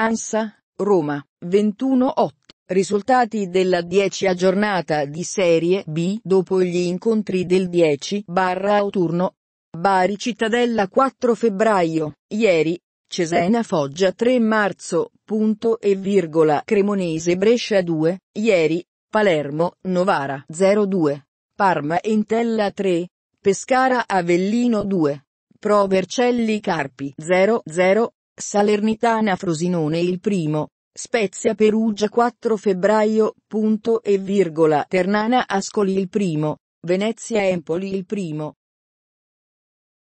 ANSA, Roma, 21-8. Risultati della 10 giornata di Serie B dopo gli incontri del 10 barra autunno. Bari Cittadella 4 febbraio, ieri, Cesena Foggia 3 marzo, punto e virgola Cremonese Brescia 2, ieri, Palermo, Novara 02, Parma Entella 3, Pescara Avellino 2, Pro Vercelli Carpi 00, Salernitana Frosinone il primo, Spezia Perugia 4 febbraio, punto e virgola Ternana Ascoli il primo, Venezia Empoli il primo,